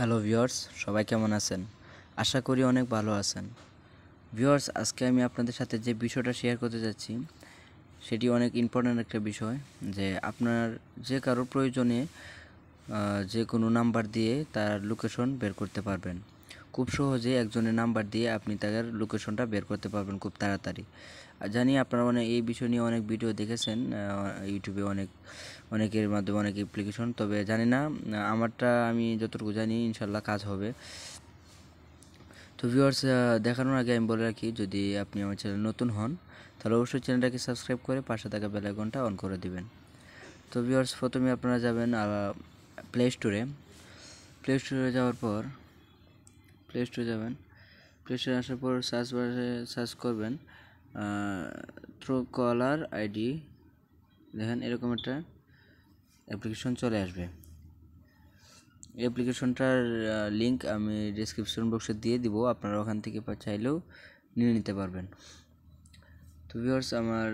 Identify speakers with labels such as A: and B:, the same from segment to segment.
A: hello viewers সবাই কেমন আছেন আশা করি অনেক ভালো আছেন ভিউয়ার্স আজকে আমি আপনাদের সাথে যে বিষয়টা শেয়ার করতে যাচ্ছি সেটি অনেক ইম্পর্ট্যান্ট একটা বিষয় যে আপনার যে কারোর প্রয়োজনে যে কোনো নাম্বার দিয়ে তার লোকেশন বের করতে পারবেন খুব সহজে একজনের নাম্বার দিয়ে আপনি তাদের লোকেশনটা বের করতে পারবেন খুব তাড়াতাড়ি জানি আপনারা মানে এই বিষয় নিয়ে অনেক ভিডিও দেখেছেন ইউটিউবে অনেক অনেকের মাধ্যমে অনেক অ্যাপ্লিকেশন তবে জানি না আমারটা আমি যতটুকু জানি ইনশাল্লাহ কাজ হবে তো ভিউয়ার্স দেখানোর আগে আমি বলে রাখি যদি আপনি আমার চ্যানেল নতুন হন তাহলে অবশ্যই চ্যানেলটাকে সাবস্ক্রাইব করে পাশে থাকা বেলাইকনটা অন করে দিবেন তো ভিউয়ার্স প্রথমে আপনারা যাবেন প্লে স্টোরে প্লে স্টোরে যাওয়ার পর প্লে স্টোরে যাবেন প্লে স্টোরে আসার পর সার্চ বারে সার্চ করবেন থ্রো কলার আইডি দেখেন এরকম একটা অ্যাপ্লিকেশন চলে আসবে অ্যাপ্লিকেশনটার লিঙ্ক আমি ডিসক্রিপশন বক্সে দিয়ে দিব আপনারা ওখান থেকে চাইলেও নিয়ে নিতে পারবেন তো ভিউয়ার্স আমার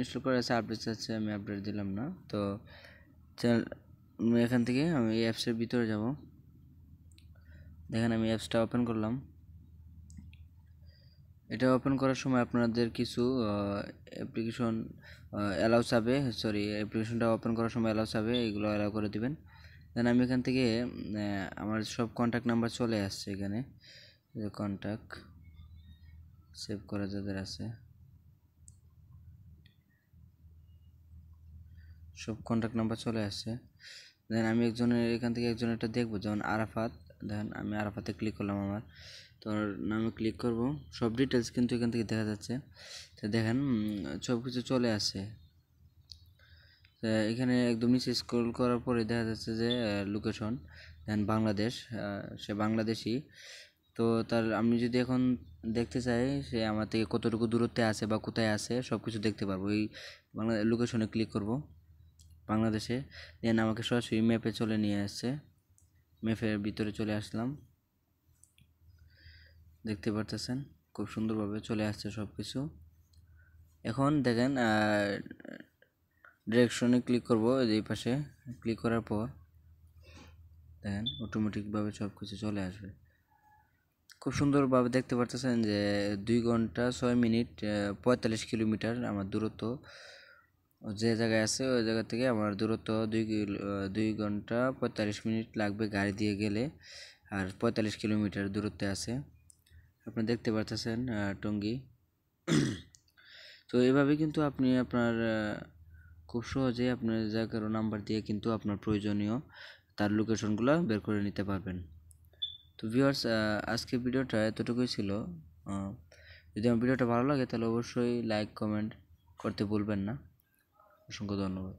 A: ইনস্টল করা আছে আপডেট আছে আমি আপডেট দিলাম না তো চ্যানেল এখান থেকে আমি এই অ্যাপসের ভিতরে যাবো দেখেন আমি অ্যাপসটা ওপেন করলাম এটা ওপেন করার সময় আপনাদের কিছু অ্যাপ্লিকেশন অ্যালাউ চাবে সরি অ্যাপ্লিকেশনটা ওপেন করার সময় অ্যালাউ চাবে এগুলো অ্যালাউ করে দিবেন দেন আমি এখান থেকে আমার সব কন্ট্যাক্ট নাম্বার চলে আসছে এখানে কন্ট্যাক্ট সেভ করা যাদের আছে সব কন্ট্যাক্ট নাম্বার চলে আসছে দেন আমি একজনের এখান থেকে একজনের একটা দেখবো যেমন আরাফাত দেখেন আমি আরাফাতে ক্লিক করলাম আমার তো নামে ক্লিক করব সব ডিটেলস কিন্তু এখান থেকে দেখা যাচ্ছে তো দেখেন সব কিছু চলে আসে এখানে একদম নিচে স্ক্রল করার পরে দেখা যাচ্ছে যে লোকেশন দেন বাংলাদেশ সে বাংলাদেশি তো তার আমি যদি এখন দেখতে চাই সে আমার থেকে কতটুকু দূরত্বে আছে বা কোথায় আছে সব কিছু দেখতে পারবো এই বাংলা লোকেশনে ক্লিক করব বাংলাদেশে দেন আমাকে সরাসরি ম্যাপে চলে নিয়ে আসছে ম্যাপের ভিতরে চলে আসলাম দেখতে পারতেছেন খুব সুন্দরভাবে চলে আসছে সব কিছু এখন দেখেন ডিরেকশনে ক্লিক করব এই পাশে ক্লিক করার পর দেখেন অটোমেটিকভাবে সব কিছু চলে আসবে খুব সুন্দরভাবে দেখতে পারতেছেন যে দুই ঘন্টা ছয় মিনিট পঁয়তাল্লিশ কিলোমিটার আমার দূরত্ব যে জায়গায় আছে ওই জায়গা থেকে আমার দূরত্ব দুই দুই ঘন্টা পঁয়তাল্লিশ মিনিট লাগবে গাড়ি দিয়ে গেলে আর পঁয়তাল্লিশ কিলোমিটার দূরত্বে আছে আপনি দেখতে পারতেছেন টঙ্গি তো এভাবে কিন্তু আপনি আপনার খুব সহজে আপনার যা কারো নাম্বার দিয়ে কিন্তু আপনার প্রয়োজনীয় তার লোকেশনগুলো বের করে নিতে পারবেন তো ভিউয়ার্স আজকে ভিডিওটা এতটুকুই ছিল যদি আমার ভিডিওটা ভালো লাগে তাহলে অবশ্যই লাইক কমেন্ট করতে ভুলবেন না অসংখ্য ধন্যবাদ